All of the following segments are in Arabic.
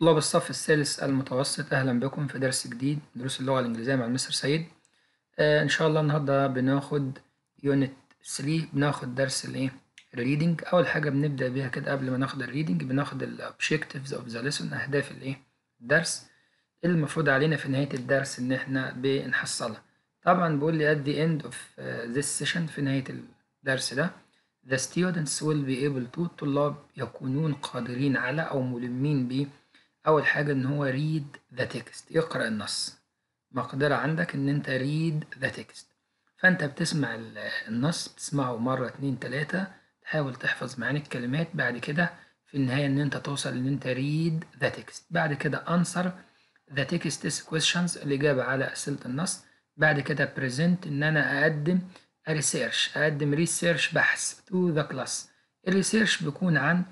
طلاب الصف الثالث المتوسط أهلا بكم في درس جديد دروس اللغة الإنجليزية مع المستر سيد آه إن شاء الله النهاردة بناخد يونت 3 بناخد درس الإيه الريدنج أول حاجة بنبدأ بيها كده قبل ما ناخد الريدنج بناخد الأوبجيكتيفز أوف ذا ليسون أهداف الإيه الدرس إيه المفروض علينا في نهاية الدرس إن إحنا بنحصلها طبعا بيقول لي at the end of آه، this session في نهاية الدرس ده the students will be able to الطلاب يكونون قادرين على أو ملمين بيه أول حاجة إن هو read the text اقرأ النص مقدرة عندك إن أنت read the text فأنت بتسمع النص بتسمعه مرة اتنين تلاتة تحاول تحفظ معاني الكلمات بعد كده في النهاية إن أنت توصل إن أنت read the text بعد كده answer the text is questions الإجابة على أسئلة النص بعد كده present إن أنا أقدم research أقدم research بحث to the class الريسيرش بيكون عن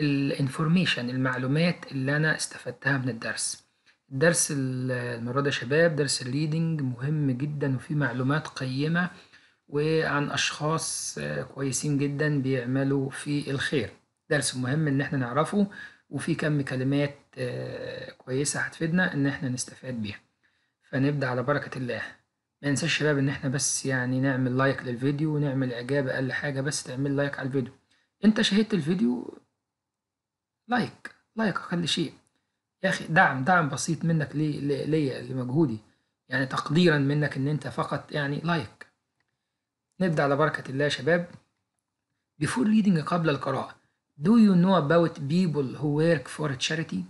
الانفورميشن المعلومات اللي انا استفدتها من الدرس درس المرة ده شباب درس الريدنج مهم جدا وفيه معلومات قيمة وعن أشخاص كويسين جدا بيعملوا في الخير درس مهم إن احنا نعرفه وفي كم كلمات كويسة هتفيدنا إن احنا نستفاد بيها فنبدأ على بركة الله منساش شباب إن احنا بس يعني نعمل لايك للفيديو ونعمل إعجاب أقل حاجة بس تعمل لايك على الفيديو أنت شاهدت الفيديو لايك لايك أقل شيء يا أخي دعم دعم بسيط منك لي ليا لمجهودي يعني تقديرا منك إن أنت فقط يعني لايك نبدأ على بركة الله يا شباب Before reading قبل القراءة Do you know about people who work for a charity?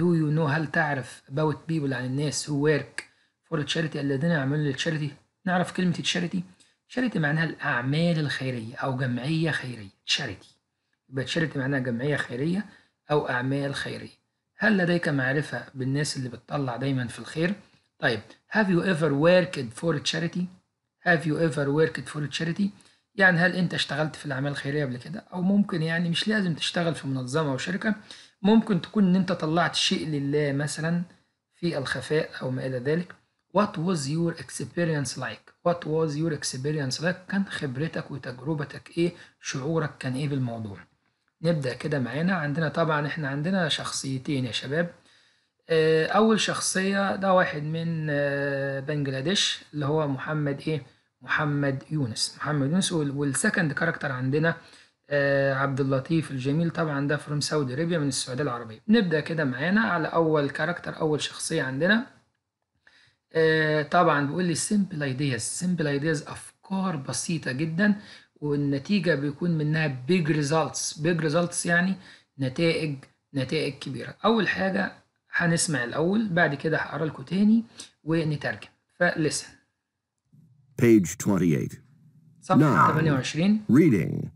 Do you know هل تعرف about people عن يعني الناس who work for a charity الذين يعملون للتشاريتي نعرف كلمة charity charity معناها الأعمال الخيرية أو جمعية خيرية charity يبقى معناها جمعية خيرية أو أعمال خيرية هل لديك معرفة بالناس اللي بتطلع دايما في الخير؟ طيب have you ever worked for charity have you ever worked for charity يعني هل انت اشتغلت في الاعمال الخيريه قبل كده او ممكن يعني مش لازم تشتغل في منظمه او شركه ممكن تكون ان انت طلعت شيء لله مثلا في الخفاء او ما الى ذلك what was your experience like what was your experience like كان خبرتك وتجربتك ايه شعورك كان ايه بالموضوع نبدأ كده معانا عندنا طبعًا إحنا عندنا شخصيتين يا شباب، آه، أول شخصية ده واحد من آه، بنجلاديش اللي هو محمد إيه، محمد يونس، محمد يونس والسكند كاركتر عندنا آه، عبد اللطيف الجميل طبعًا ده فروم Saudi ريبيا من السعودية العربية، نبدأ كده معانا على أول كاركتر أول شخصية عندنا طبعًا بيقول لي simple ideas simple ideas أفكار بسيطة جدًا والنتيجه بيكون منها بيج ريزلتس بيج ريزلتس يعني نتائج نتائج كبيره اول حاجه هنسمع الاول بعد كده هقرا لكم تاني ونترجم فلسن page 28 صفحه 28 reading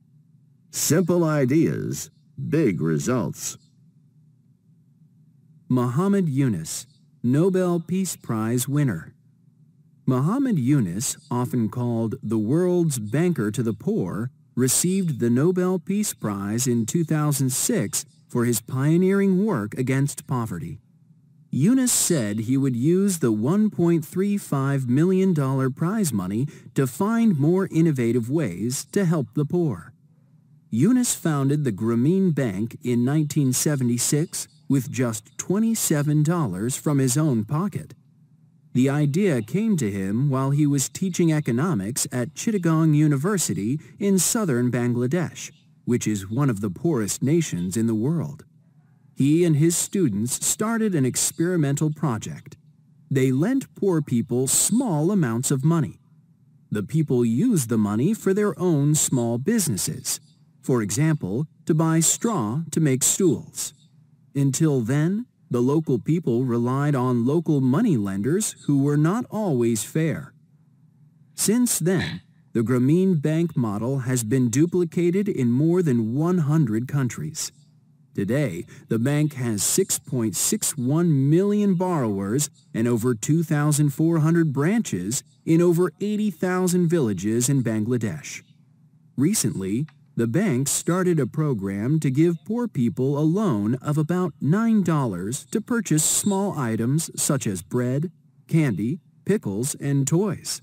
simple ideas big results Muhammad Yunus Nobel Peace Prize winner Muhammad Yunus, often called the world's banker to the poor, received the Nobel Peace Prize in 2006 for his pioneering work against poverty. Yunus said he would use the $1.35 million prize money to find more innovative ways to help the poor. Yunus founded the Grameen Bank in 1976 with just $27 from his own pocket. The idea came to him while he was teaching economics at Chittagong University in southern Bangladesh, which is one of the poorest nations in the world. He and his students started an experimental project. They lent poor people small amounts of money. The people used the money for their own small businesses, for example, to buy straw to make stools. Until then, the local people relied on local moneylenders who were not always fair. Since then, the Grameen Bank model has been duplicated in more than 100 countries. Today, the bank has 6.61 million borrowers and over 2,400 branches in over 80,000 villages in Bangladesh. Recently, the bank started a program to give poor people a loan of about $9 to purchase small items such as bread, candy, pickles, and toys.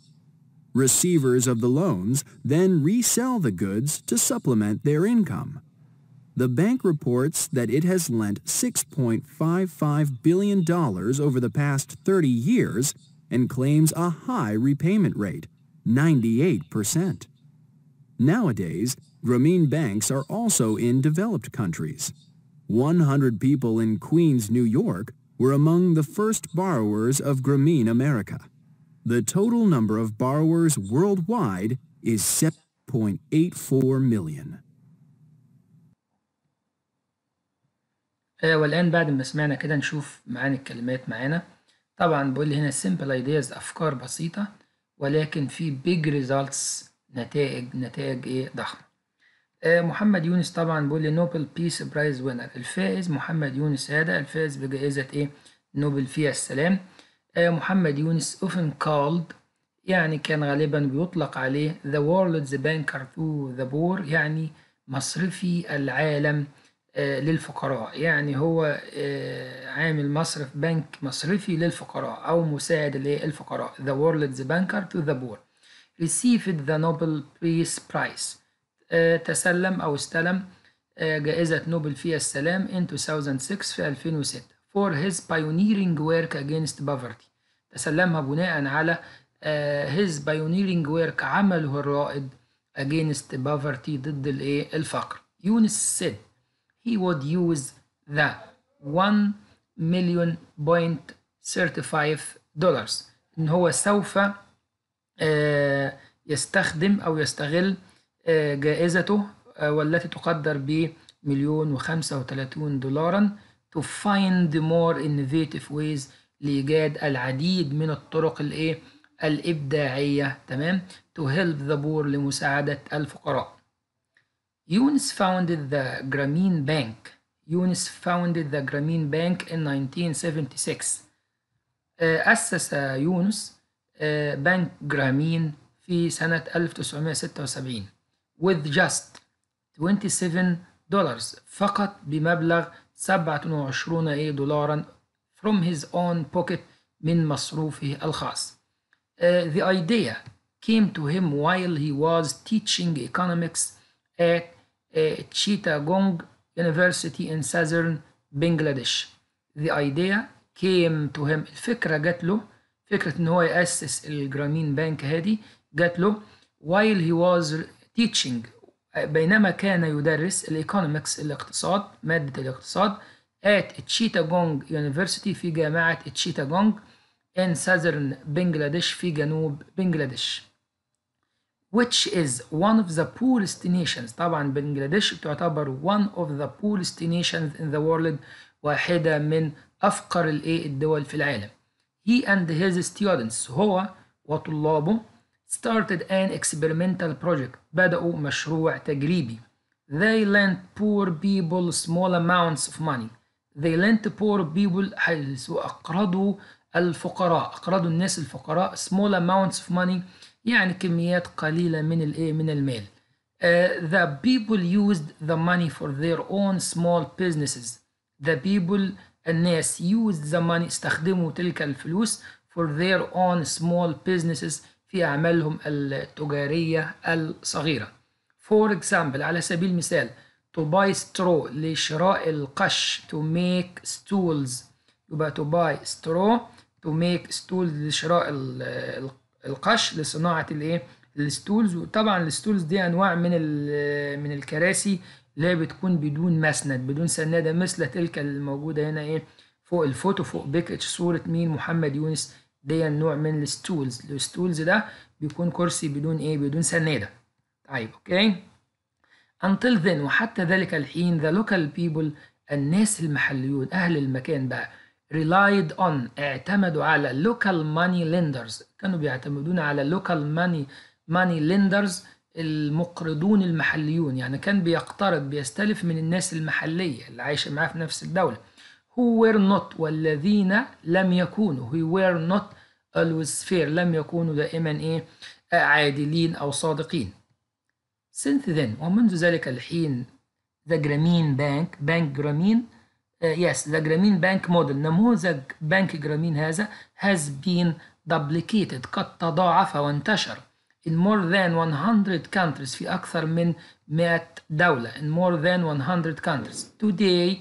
Receivers of the loans then resell the goods to supplement their income. The bank reports that it has lent $6.55 billion over the past 30 years and claims a high repayment rate, 98%. Nowadays, Grameen banks are also in developed countries. 100 people in Queens, New York were among the first borrowers of Grameen America. The total number of borrowers worldwide is 7.84 million. والآن بعد ما سمعنا كده نشوف معاني الكلمات معانا طبعا بقول هنا simple ideas أفكار بسيطة ولكن في big results نتائج نتائج إيه ضخمة آه، محمد يونس طبعا بيقول لي نوبل بيس برايز وينر الفائز محمد يونس هذا الفائز بجائزة ايه نوبل فيها السلام آه، محمد يونس اوفن كولد يعني كان غالبا بيطلق عليه ذا وورلدز بانكر تو ذا بور يعني مصرفي العالم آه، للفقراء يعني هو عامل مصرف بنك مصرفي للفقراء أو مساعد للفقراء ذا وورلدز بانكر تو ذا بور received the Nobel Peace Prize تسلم أو استلم جائزة نوبل في السلام in 2006 في 2006 for his pioneering work against poverty تسلمها بناء على his pioneering work عمله الرائد against poverty ضد الفقر يونس said he would use the 1 million point 35 dollars ان هو سوف يستخدم او يستغل آه، جائزته آه، والتي تقدر بمليون وخمسة وثلاثون دولارا to find more innovative ways لإيجاد العديد من الطرق الإيه الإبداعية تمام to help the poor لمساعدة الفقراء يونس founded the Grameen Bank يونس founded the Grameen Bank in 1976 آه، أسس يونس بنك جرامين في سنة 1976 with just 27 dollars فقط بمبلغ 27 دولارا from his own pocket من مصروفه الخاص. Uh, the idea came to him while he was teaching economics at uh, Chittagong University in southern Bangladesh. The idea came to him الفكرة جات له فكرة إن هو يأسس الجرامين بنك هذه جات له while he was teaching بينما كان يدرس الإيكونومكس الاقتصاد مادة الاقتصاد at تشيتاغونج University في جامعة تشيتاغونج in southern Bangladesh في جنوب بنجلاديش which is one of the poorest nations طبعا بنجلاديش تعتبر one of the poorest nations in the world واحدة من أفقر الدول في العالم he and his students هو وطلابه started an experimental project بدأوا مشروع تجريبي they lent poor people small amounts of money they lent poor people حيث أقرضوا الفقراء أقرضوا الناس الفقراء small amounts of money يعني كميات قليلة من الإيه من المال uh, the people used the money for their own small businesses the people الناس used the money استخدموا تلك الفلوس for their own small businesses في أعمالهم التجارية الصغيرة For example على سبيل المثال to buy straw لشراء القش to make stools يبقى to buy straw to make stools لشراء القش لصناعة الايه الستولز وطبعا الستولز دي انواع من من الكراسي اللي هي بتكون بدون مسند بدون سناده مثل تلك الموجوده هنا ايه فوق الفوتو فوق بيكتش صوره مين محمد يونس دي نوع من الستولز الستولز ده بيكون كرسي بدون ايه بدون سناده طيب اوكي until then وحتى ذلك الحين the local people الناس المحليون اهل المكان بقى relied on اعتمدوا على local money lenders كانوا بيعتمدون على local money money lenders المقرضون المحليون يعني كان بيقترض بيستلف من الناس المحلية اللي عايشة معاه في نفس الدولة who were not والذين لم يكونوا who were not always fair لم يكونوا دائما إيه عادلين أو صادقين since then ومنذ ذلك الحين the Grameen Bank Bank Grameen uh, yes the Grameen Bank model نموذج بنك Grameen هذا has been duplicated قد تضاعف وانتشر in more than 100 countries في أكثر من 100 دولة in more than 100 countries today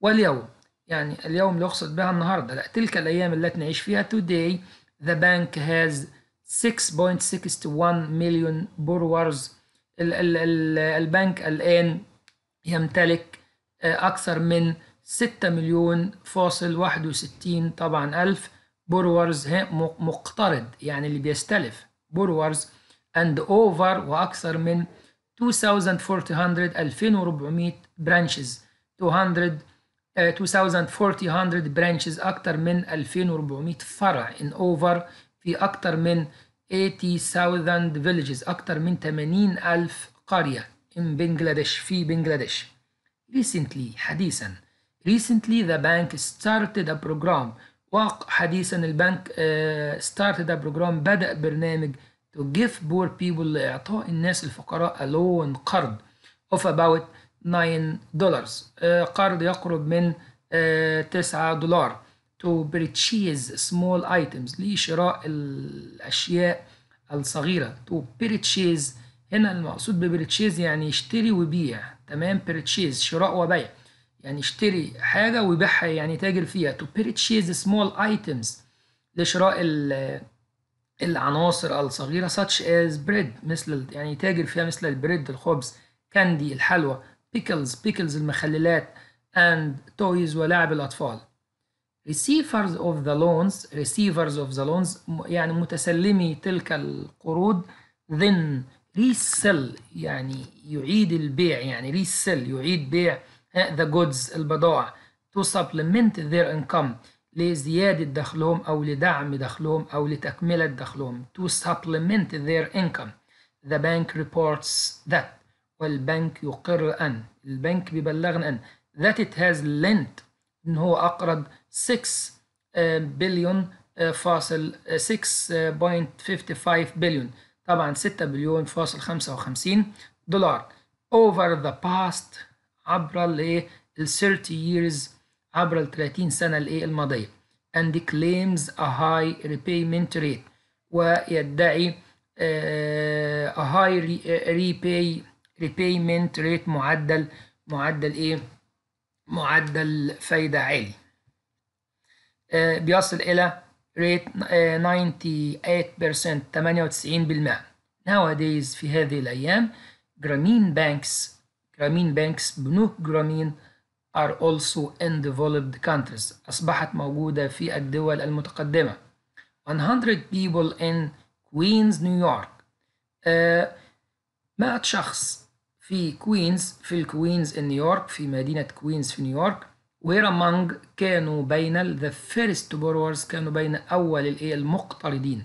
واليوم يعني اليوم اللي يقصد بها النهارده لا تلك الايام التي نعيش فيها today the bank has 6.61 مليون borrowers ال ال ال البنك الان يمتلك آه، اكثر من 6 مليون فاصل 61 طبعا الف borrowers مقترض يعني اللي بيستلف borrowers and over واكثر من 2400 2400 branches 200 2400 branches أكثر من 2400 فرع in over في أكثر من 80000 villages أكثر من 80000 قريه in Bangladesh في بنغلاديش recently حديثا recently the bank started a program حديثا البنك uh, started a program بدأ برنامج to give poor people لإعطاء الناس الفقراء a loan قرض of about دولار آه، قرض يقرب من 9 آه، دولار to purchase small items لشراء الأشياء الصغيرة to purchase هنا المقصود ببريتشيز يعني يشتري ويبيع تمام purchase شراء وبيع يعني يشتري حاجة ويبيعها يعني تاجر فيها to purchase small items لشراء العناصر الصغيرة such as bread مثل يعني تاجر فيها مثل البريد الخبز كاندي الحلوى بيكلز بيكلز المخللات and toys ولعب الأطفال receivers of the loans receivers of the loans يعني متسلمي تلك القروض then resell يعني يعيد البيع يعني resell يعيد بيع the goods البضائع to supplement their income لزيادة دخلهم أو لدعم دخلهم أو لتكملة دخلهم to supplement their income the bank reports that والبنك يقر أن البنك بيبلغنا أن that it has lent إن هو أقرض 6 آه، آه، آه، بليون فاصل 6.55 بليون طبعا 6 بليون فاصل 55 دولار over the past عبر الايه ال 30 إيه؟ years عبر ال 30 سنة الايه الماضية and claims a high repayment rate ويدعي a high repay ريبيمنت ريت معدل معدل ايه معدل فايدة عالي آه بيصل الى ريت 98% 98% nowadays في هذه الايام جرامين بانكس جرامين بانكس بنوك جرامين are also in developed countries أصبحت موجودة في الدول المتقدمة 100 people in Queens, New York 100 آه، شخص في كوينز في الكوينز ان نيويورك في مدينة كوينز في نيويورك وير امونج كانوا بين ذا فيرست بورورز كانوا بين أول الإيه المقترضين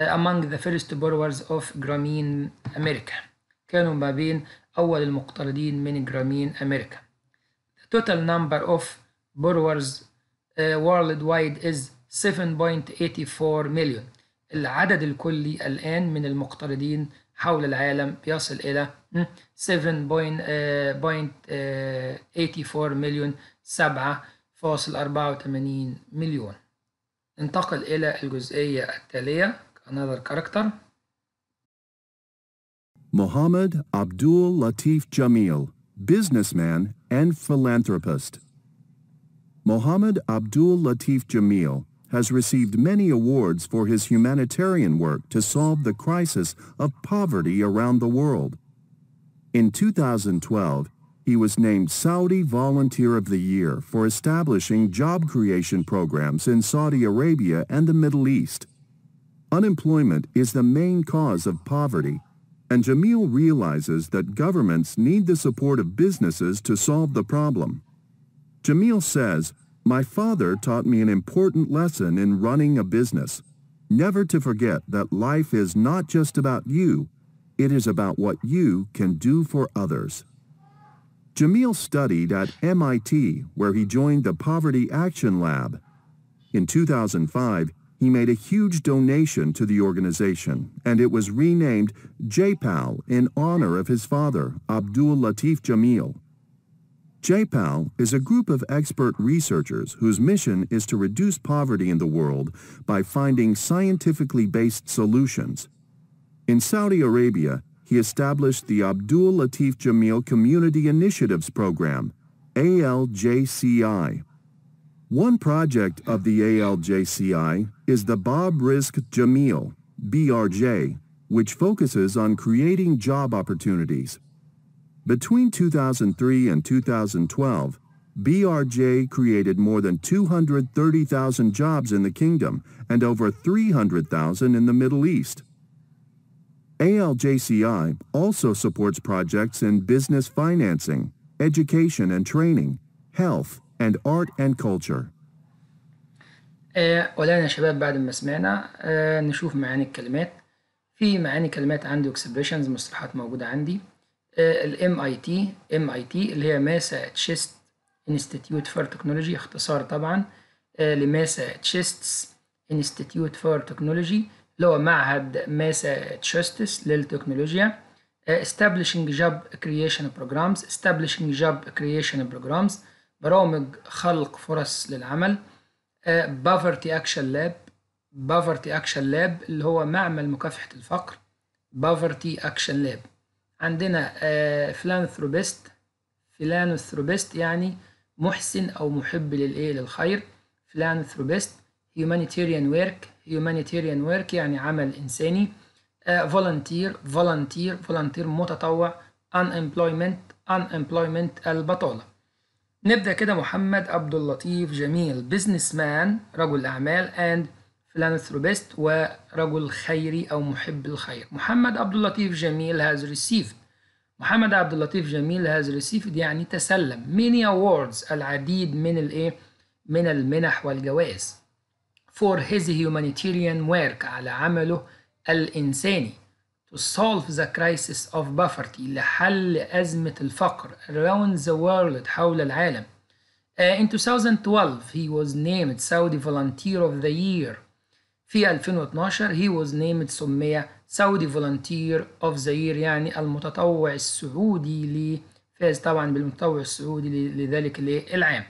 uh, among the first borrowers of جرامين أمريكا كانوا ما بين أول المقترضين من جرامين أمريكا The total number of borrowers وايد uh, worldwide is 7.84 مليون العدد الكلي الآن من المقترضين حول العالم بيصل إلى 7.84 uh, uh, مليون 7.84 مليون ننتقل إلى الجزئية التالية another character Mohammed Abdul Latif Jamil, businessman and philanthropist. Mohammed Abdul Latif Jamil has received many awards for his humanitarian work to solve the crisis of poverty around the world. In 2012, he was named Saudi Volunteer of the Year for establishing job creation programs in Saudi Arabia and the Middle East. Unemployment is the main cause of poverty, and Jamil realizes that governments need the support of businesses to solve the problem. Jamil says, My father taught me an important lesson in running a business. Never to forget that life is not just about you, it is about what you can do for others. Jamil studied at MIT, where he joined the Poverty Action Lab. In 2005, he made a huge donation to the organization, and it was renamed JPAL in honor of his father, Abdul Latif Jamil. JPAL is a group of expert researchers whose mission is to reduce poverty in the world by finding scientifically based solutions in Saudi Arabia, he established the Abdul Latif Jameel Community Initiatives Program, ALJCI. One project of the ALJCI is the Bob Risk Jameel, BRJ, which focuses on creating job opportunities. Between 2003 and 2012, BRJ created more than 230,000 jobs in the kingdom and over 300,000 in the Middle East. ALJCI also supports projects in business financing, education and training, health, and art and culture. Eh, والآن يا شباب بعد ما سمعنا eh, نشوف معاني الكلمات في معاني كلمات عندي expressions مصطلحات موجودة عندي eh, ال MIT MIT اللي هي ماسا تشيست Institute for Technology اختصار طبعا لماسا تشيستس Institute for Technology اللي هو معهد ماساتشوستس للتكنولوجيا establishing job creation programs establishing job creation programs برامج خلق فرص للعمل poverty action lab poverty action lab اللي هو معمل مكافحة الفقر poverty action lab عندنا philanthropist philanthropist يعني محسن أو محب للإيه للخير philanthropist humanitarian work humanitarian work يعني عمل إنساني آه، volunteer volunteer volunteer متطوع unemployment unemployment البطالة نبدأ كده محمد عبد اللطيف جميل بزنس مان رجل أعمال and philanthropist ورجل خيري أو محب الخير محمد عبد اللطيف جميل has received محمد عبد اللطيف جميل has received يعني تسلم many awards العديد من الايه من المنح والجوائز for his humanitarian work على عمله الإنساني to solve the crisis of poverty لحل أزمة الفقر around the world حول العالم. Uh, in 2012 he was named Saudi Volunteer of the Year. في 2012 he was named سمي Saudi Volunteer of the Year يعني المتطوع السعودي لي فاز طبعا بالمتطوع السعودي لذلك العام.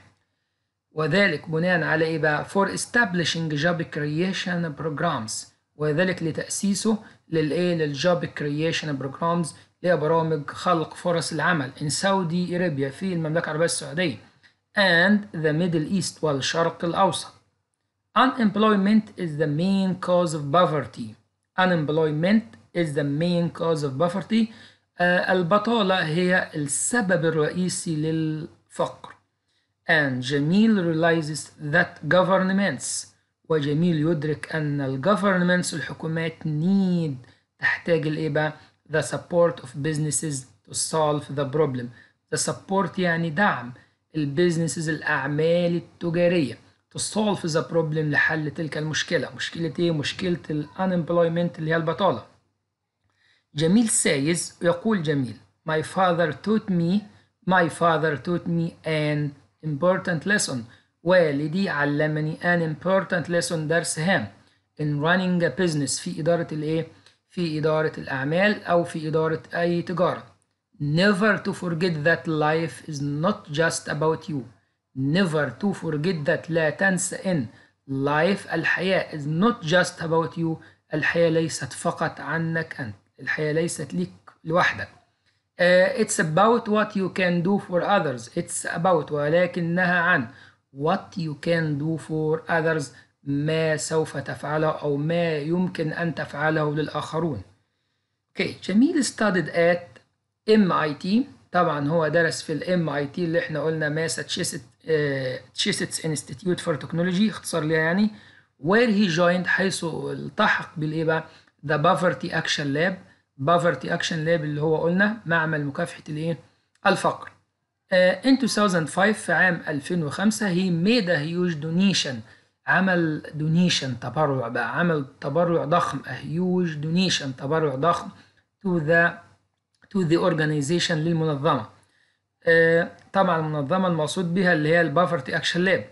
وذلك بناء على إيه بقى for establishing job creation programs وذلك لتأسيسه للإيه job creation programs اللي هي برامج خلق فرص العمل in Saudi Arabia في المملكة العربية السعودية and the Middle East والشرق الأوسط Unemployment is the main cause of poverty Unemployment is the main cause of poverty البطالة هي السبب الرئيسي للفقر and Jamil realizes that governments وجميل يدرك أن ال governments الحكومات need تحتاج الإيه بقى the support of businesses to solve the problem the support يعني دعم البيزنسز الأعمال التجارية to solve the problem لحل تلك المشكلة مشكلة إيه؟ مشكلة ال unemployment اللي هي البطالة جميل سايز يقول جميل my father taught me my father taught me and important lesson والدي علمني an important lesson درس هام in running a business في إدارة الإيه؟ في إدارة الأعمال أو في إدارة أي تجارة never to forget that life is not just about you never to forget that لا تنسى إن life الحياة is not just about you الحياة ليست فقط عنك أنت الحياة ليست ليك لوحدك Uh, it's about what you can do for others it's about ولكنها عن what you can do for others ما سوف تفعله أو ما يمكن أن تفعله للآخرون okay. جميل studied at MIT طبعا هو درس في ال MIT اللي احنا قلنا Massachusetts Institute for Technology اختصار ليها يعني where he joined حيث التحق بالايه بقى the poverty action lab بافرتي اكشن لاب اللي هو قلنا معمل مكافحه الايه الفقر uh, in 2005 في عام 2005 هي ميد a دونيشن عمل دونيشن تبرع بقى عمل تبرع ضخم هيوج دونيشن تبرع ضخم to the to the organization للمنظمه uh, طبعا المنظمه المقصود بها اللي هي البافرتي اكشن لاب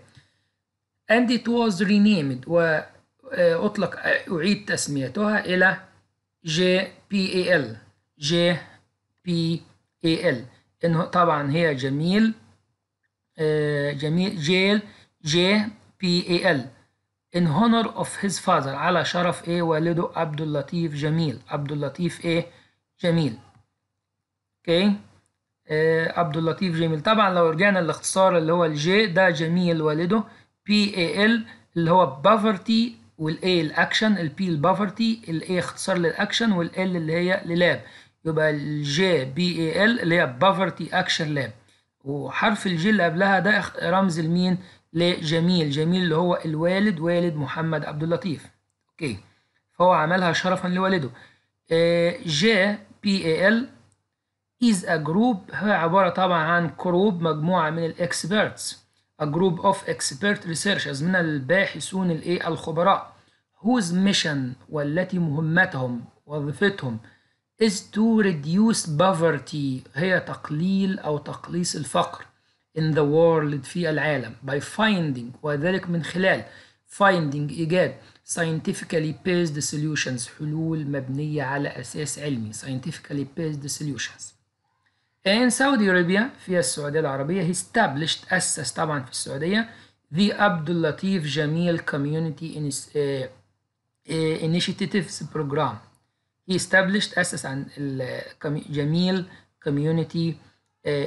and it was renamed واطلق آه، اعيد تسميتها الى اي ال انه طبعا هي جميل آه، جميل جيل جي بي ال in honor of his father على شرف ايه والده عبد اللطيف جميل عبد اللطيف ايه جميل اوكي آه، عبد اللطيف جميل طبعا لو رجعنا الاختصار اللي هو الجي ده جميل والده بي ال اللي هو poverty والاي الاكشن الP البافرتي الاي اختصار للاكشن والال اللي هي للاب يبقى الجي بي اي ال اللي هي بافرتي اكشن لاب وحرف الجي اللي قبلها ده رمز لمين لجميل جميل اللي هو الوالد والد محمد عبد اللطيف اوكي فهو عملها شرفا لوالده جي بي اي ال از ا جروب هي عباره طبعا عن كروب مجموعه من الاكسبيرتس a group of expert researchers من الباحثون الايه الخبراء whose mission والتي مهمتهم وظيفتهم is to reduce poverty هي تقليل أو تقليص الفقر in the world في العالم by finding وذلك من خلال finding إيجاد scientifically based solutions حلول مبنية على أساس علمي scientifically based solutions In Saudi Arabia في السعودية العربية he established أسس طبعا في السعودية the Abdul Latif Jamil community in, uh, initiatives program he established أسس عن ال Jamil community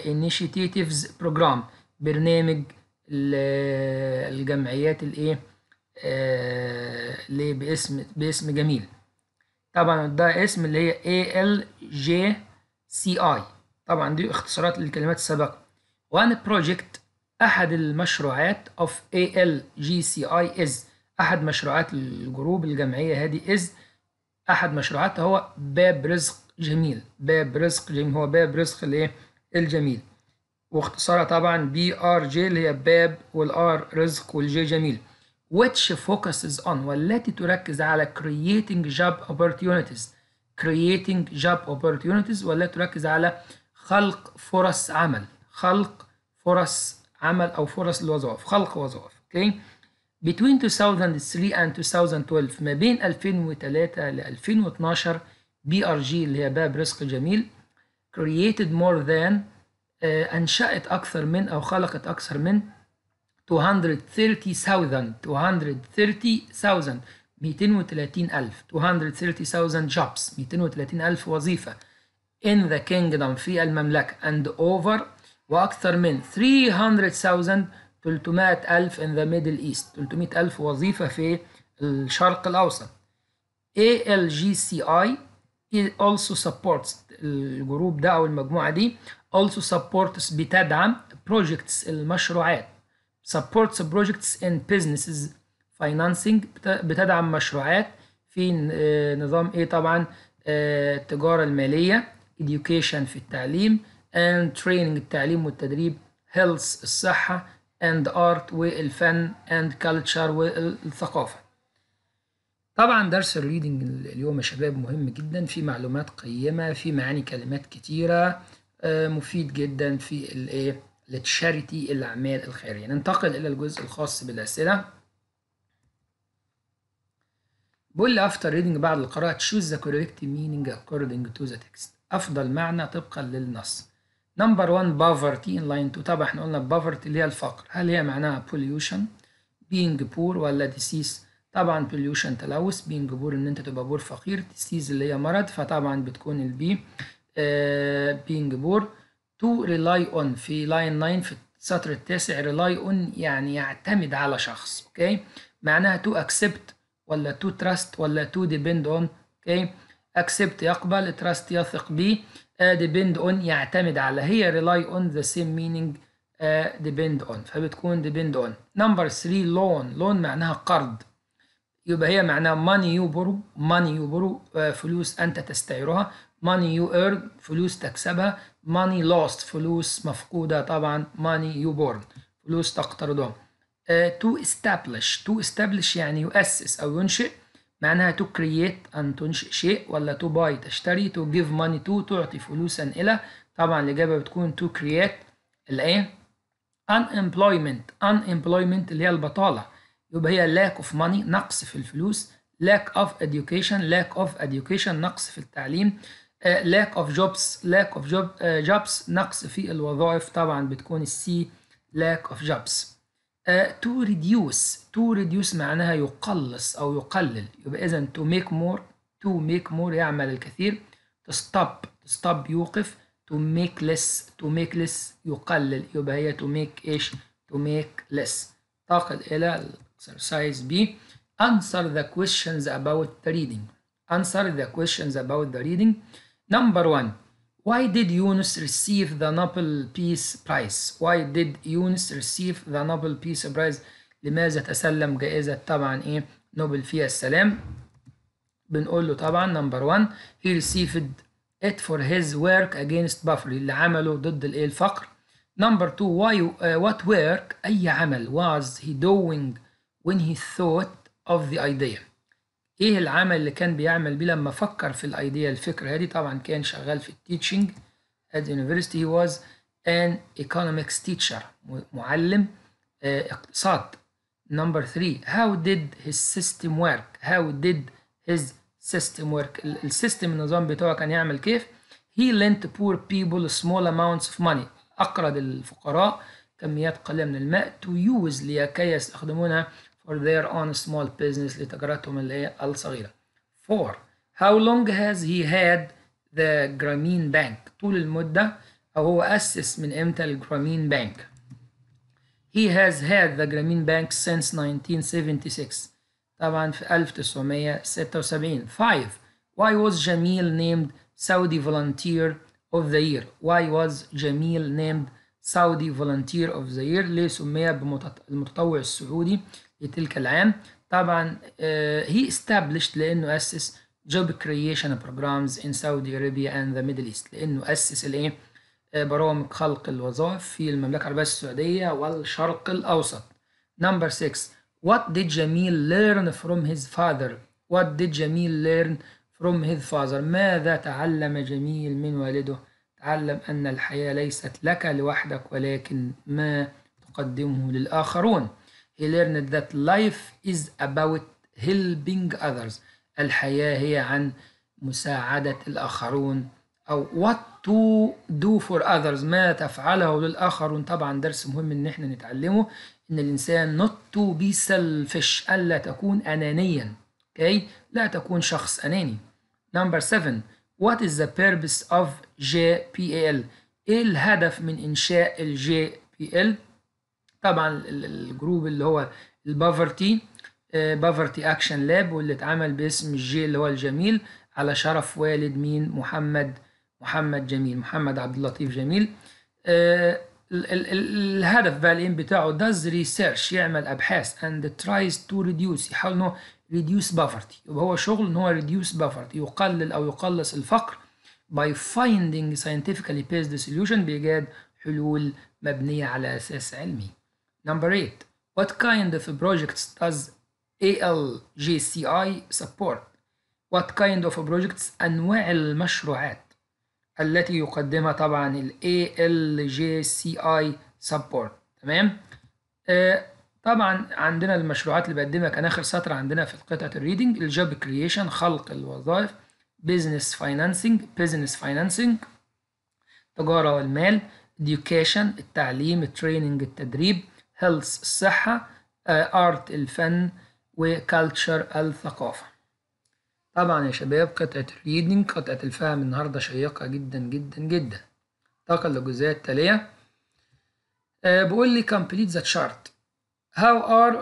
initiatives program برنامج الجمعيات الايه اللي باسم باسم جميل طبعا ده اسم اللي هي ALJCI طبعا دي اختصارات للكلمات السابقة وان بروجكت أحد المشروعات of ALGCI is أحد مشروعات الجروب الجمعية هذه is أحد مشروعاتها هو باب رزق جميل باب رزق جميل هو باب رزق الإيه الجميل واختصارها طبعا بي ار جي اللي هي باب والار رزق والجي جميل which focuses on والتي تركز على creating job opportunities creating job opportunities والتي تركز على خلق فرص عمل خلق فرص عمل أو فرص الوظائف خلق وظائف أوكي between 2003 and 2012 ما بين 2003 ل 2012 بي ار جي اللي هي باب رزق جميل created more than uh, أنشأت أكثر من أو خلقت أكثر من 230,000 230,000 230,000 230,000 jobs 230,000 وظيفة in the kingdom في المملكة and over وأكثر من 300,000 300,000 in the Middle East 300,000 وظيفة في الشرق الأوسط ALGCI also supports الجروب ده أو المجموعة دي also supports بتدعم projects المشروعات supports projects in businesses financing بتدعم مشروعات في نظام ايه طبعا التجارة المالية education في التعليم and training التعليم والتدريب health الصحة and art والفن and culture والثقافة طبعا درس الريدنج اليوم يا شباب مهم جدا في معلومات قيمة في معاني كلمات كتيرة آه، مفيد جدا في الايه للتشاريتي الأعمال الخيرية ننتقل إلى الجزء الخاص بالأسئلة بقول لي after reading بعد القراءة choose the correct meaning according to the text أفضل معنى طبقا للنص نمبر 1 poverty in line 2 طبعا احنا قلنا poverty اللي هي الفقر هل هي معناها pollution being poor ولا disease طبعا pollution تلوث being poor ان انت تبقى بور فقير disease اللي هي مرض فطبعا بتكون البي بينج آه، being poor to rely on في line 9 في السطر التاسع rely on يعني يعتمد على شخص اوكي معناها to accept ولا to trust ولا to depend on اوكي accept يقبل trust يثق به uh, depend on يعتمد على هي rely on the same meaning uh, depend on فبتكون depend on number 3 loan loan معناها قرض يبقى هي معناها money you borrow money you borrow uh, فلوس أنت تستعيرها money you earn فلوس تكسبها money lost فلوس مفقودة طبعا money you born فلوس تقترضها uh, to establish to establish يعني يؤسس أو ينشئ معناها تو كرييت أن تنشئ شيء ولا تو باي تشتري تو جيف ماني تو تعطي فلوسا إلى طبعا الإجابة بتكون تو كرييت الإيه؟ unemployment unemployment اللي هي البطالة يبقى هي lack of money نقص في الفلوس lack of education lack of education نقص في التعليم uh, lack of jobs lack of job, uh, jobs نقص في الوظائف طبعا بتكون السي lack of jobs تو ريديوس تو ريديوس معناها يقلص او يقلل يبقى اذا تو ميك مور تو ميك مور يعمل الكثير to stop to stop يوقف to make less to make less يقلل يبقى هي to make ايش to make less تقل الى الاكسرسايز B answer the questions about the reading answer the questions about the reading number one Why did Yunus receive the Nobel Peace Prize? Why did Yunus receive the Nobel Peace Prize؟ لماذا تسلم جائزة طبعا إيه نوبل في السلام؟ بنقول له طبعا number one he received it for his work against poverty. اللي عمله ضد الإيه الفقر. Number two why uh, what work أي عمل was he doing when he thought of the idea ايه العمل اللي كان بيعمل بيه لما فكر في الايديا الفكره دي طبعا كان شغال في التيتشنج at the university he was an economics teacher معلم آه، اقتصاد number three how did his system work how did his system work السيستم النظام بتاعه كان يعمل كيف he lent poor people small amounts of money أقرض الفقراء كميات قليلة من الماء to use لكي يستخدمونها or their own small business لتجارتهم اللي هي الصغيرة. 4. How long has he had the Grameen Bank؟ طول المدة أو هو أسس من إمتى الجرامين بانك؟ He has had the Grameen Bank since 1976 طبعا في 1976 5. Why was Jamil named Saudi Volunteer of the Year? Why was Jamil named Saudi Volunteer of the Year ليه سمي al السعودي لتلك العام طبعا هي آه، established لانه اسس job creation programs in Saudi Arabia and the Middle East لانه اسس الايه آه، برامج خلق الوظائف في المملكه العربيه السعوديه والشرق الاوسط number 6 what did Jamil learn from his father what did Jamil learn from his father ماذا تعلم جميل من والده تعلم ان الحياه ليست لك لوحدك ولكن ما تقدمه للاخرون he learned that life is about helping others الحياة هي عن مساعدة الآخرون أو what to do for others ما تفعله للآخرون طبعا درس مهم إن إحنا نتعلمه إن الإنسان not to be selfish ألا تكون أنانيا okay? لا تكون شخص أناني number seven what is the purpose of JPL إيه الهدف من إنشاء الجي بي ال طبعا الجروب اللي هو البافرتي بافرتي اكشن لاب واللي اتعمل باسم الجي اللي هو الجميل على شرف والد مين محمد محمد جميل محمد عبد اللطيف جميل آه، الهدف بقى الام بتاعه داز ريسيرش يعمل ابحاث اند ترايز تو ريديوس يحاول ان هو بافرتي poverty يبقى هو شغل ان هو ريديوس بافرتي يقلل او يقلص الفقر by finding scientifically based solution بايجاد حلول مبنيه على اساس علمي Number 8. What kind of projects does ALGCI support? What kind of projects أنواع المشروعات التي يقدمها طبعا ال ALGCI support تمام آه، طبعا عندنا المشروعات اللي بقدمها كان آخر سطر عندنا في قطعة الريدنج الجوب كرييشن خلق الوظائف بزنس فاينانسنج بزنس فاينانسنج تجارة والمال education التعليم training التدريب هيلث الصحة ارت الفن وكالتشر الثقافة طبعا يا شباب قطعة الريدنج قطعة الفهم النهاردة شيقة جدا جدا جدا انتقل للجزئية التالية أه بقول لي complete the chart how are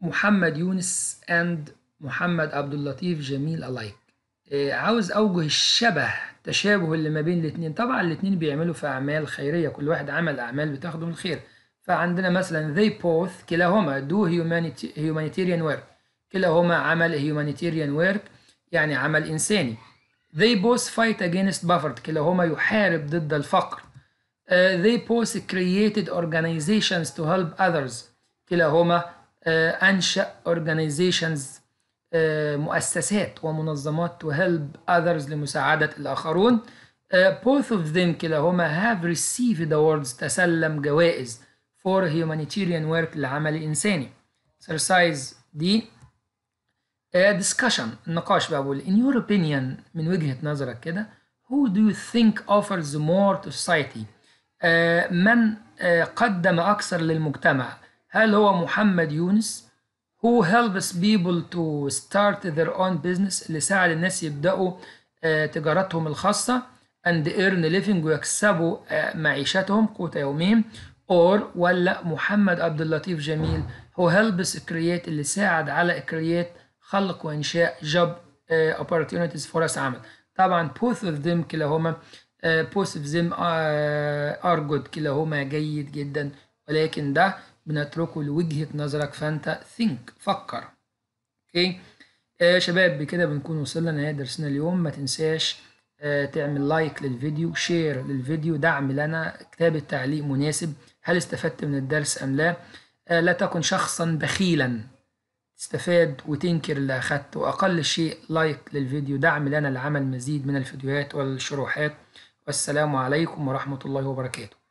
محمد يونس and محمد عبد اللطيف جميل alike أه عاوز اوجه الشبه تشابه اللي ما بين الاتنين طبعا الاتنين بيعملوا في اعمال خيرية كل واحد عمل اعمال بتاخده من الخير فعندنا مثلا they both كلاهما do humanitarian work كلاهما عمل humanitarian work يعني عمل إنساني they both fight against poverty كلاهما يحارب ضد الفقر uh, they both created organizations to help others كلاهما uh, أنشأ organizations uh, مؤسسات ومنظمات to help others لمساعدة الآخرون uh, both of them كلاهما have received awards تسلم جوائز for humanitarian work لعمل إنساني exercise دي a discussion النقاش بقى بقول in your opinion من وجهة نظرك كده who do you think offers more to society uh, من uh, قدم أكثر للمجتمع هل هو محمد يونس who helps people to start their own business اللي ساعد الناس يبدأوا uh, تجارتهم الخاصة and earn living ويكسبوا معيشتهم قوت يومهم اور ولا محمد عبد اللطيف جميل هو هيلبس كرييت اللي ساعد على كرييت خلق وانشاء جوب اوبورتيونيتيز فرص عمل طبعا بوث اوف ذيم كلاهما بوث اوف ذيم ار جود كلاهما جيد جدا ولكن ده بنتركه لوجهه نظرك فانت ثينك فكر اوكي آه شباب بكده بنكون وصلنا لنهايه درسنا اليوم ما تنساش آه، تعمل لايك للفيديو شير للفيديو دعم لنا كتاب التعليق مناسب هل استفدت من الدرس أم لا آه، لا تكن شخصا بخيلا استفاد وتنكر اللي أخدته وأقل شيء لايك للفيديو دعم لنا لعمل مزيد من الفيديوهات والشروحات والسلام عليكم ورحمة الله وبركاته